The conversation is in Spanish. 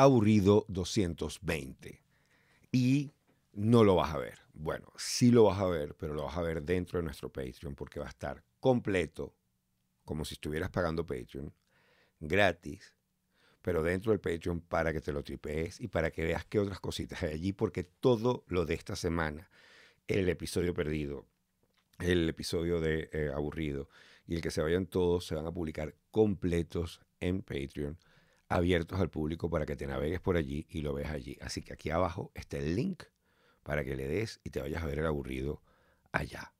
aburrido 220. Y no lo vas a ver. Bueno, sí lo vas a ver, pero lo vas a ver dentro de nuestro Patreon porque va a estar completo, como si estuvieras pagando Patreon, gratis, pero dentro del Patreon para que te lo tripees y para que veas qué otras cositas hay allí, porque todo lo de esta semana, el episodio perdido, el episodio de eh, aburrido y el que se vayan todos, se van a publicar completos en Patreon abiertos al público para que te navegues por allí y lo veas allí. Así que aquí abajo está el link para que le des y te vayas a ver el aburrido allá.